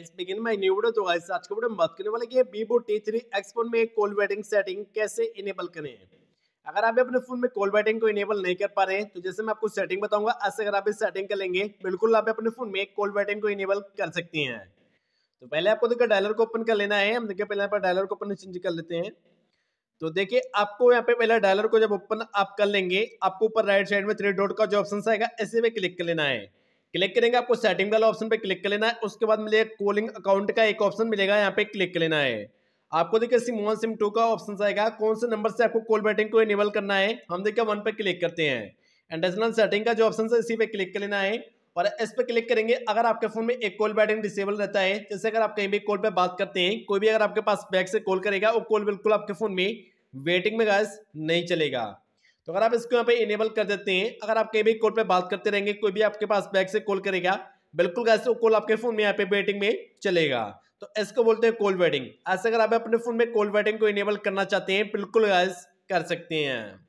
इस begin my new video तो guys आज के वीडियो में बात करने वाले कि Vivo T3 X फोन में कॉल वेटिंग सेटिंग कैसे इनेबल करें अगर आप अपने फोन में कॉल वेटिंग को इनेबल नहीं कर पा रहे तो जैसे मैं आपको सेटिंग बताऊंगा ऐसे अगर आप इस सेटिंग कर लेंगे बिल्कुल आप अपने फोन में कॉल वेटिंग को इनेबल कर सकते हैं तो पहले आपको देखिए डायलर को ओपन कर लेना है हम देखिए पहले यहां पर डायलर को ओपन चेंज कर लेते हैं तो देखिए आपको यहाँ पे पहले डायलर को जब ओपन आप कर लेंगे आपको ऊपर राइट साइड में थ्री डॉट का जो ऑप्शन आएगा ऐसे में क्लिक कर लेना है क्लिक करेंगे आपको सेटिंग वाला ऑप्शन पे क्लिक कर लेना है उसके बाद मिलेगा कॉलिंग अकाउंट का एक ऑप्शन मिलेगा यहाँ पे क्लिक कर लेना है आपको देखिए सिम वन सिम टू का ऑप्शन आएगा कौन से नंबर से आपको कॉल बैटिंग को इनेबल करना है हम देखिए वन पे क्लिक करते हैं एंडेशनल सेटिंग का जो ऑप्शन है इसी पे क्लिक कर लेना है और इस पर क्लिक करेंगे अगर आपके फ़ोन में एक कॉल बैटिंग डिसेबल रहता है जैसे अगर आप कहीं भी कॉल पर बात करते हैं कोई भी अगर आपके पास बैक से कॉल करेगा वो कॉल बिल्कुल आपके फ़ोन में वेटिंग में गैस नहीं चलेगा तो अगर आप इसको यहाँ पे इनेबल कर देते हैं अगर आप कहीं भी कॉल पे बात करते रहेंगे कोई भी आपके पास बैग से कॉल करेगा बिल्कुल कैसे कॉल तो आपके फोन में यहाँ पे वेटिंग में चलेगा तो इसको बोलते हैं कॉल वेटिंग ऐसे अगर आप अपने फोन में कॉल वेटिंग को इनेबल करना चाहते हैं बिल्कुल गैस कर सकते हैं